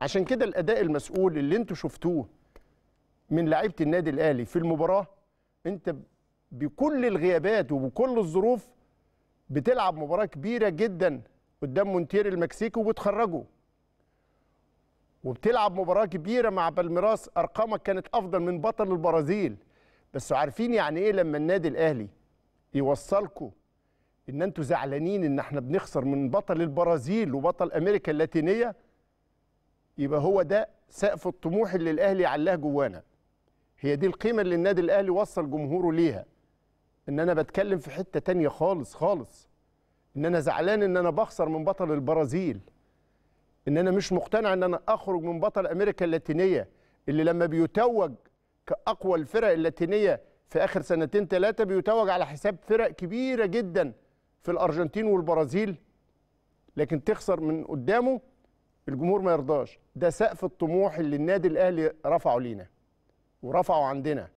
عشان كده الاداء المسؤول اللي انتوا شفتوه من لعيبه النادي الاهلي في المباراه انت بكل الغيابات وبكل الظروف بتلعب مباراه كبيره جدا قدام مونتير المكسيكي وبتخرجه وبتلعب مباراه كبيره مع بالميراس ارقامك كانت افضل من بطل البرازيل بس عارفين يعني ايه لما النادي الاهلي يوصلكوا ان انتوا زعلانين ان احنا بنخسر من بطل البرازيل وبطل امريكا اللاتينيه يبقى هو ده سقف الطموح اللي الاهلي علاه جوانا هي دي القيمه اللي النادي الاهلي وصل جمهوره ليها ان انا بتكلم في حته تانية خالص خالص ان انا زعلان ان انا بخسر من بطل البرازيل ان انا مش مقتنع ان انا اخرج من بطل امريكا اللاتينيه اللي لما بيتوج كاقوى الفرق اللاتينيه في اخر سنتين ثلاثه بيتوج على حساب فرق كبيره جدا في الارجنتين والبرازيل لكن تخسر من قدامه الجمهور ما يرضاش ده سقف الطموح اللي النادي الاهلي رفعه لينا ورفعه عندنا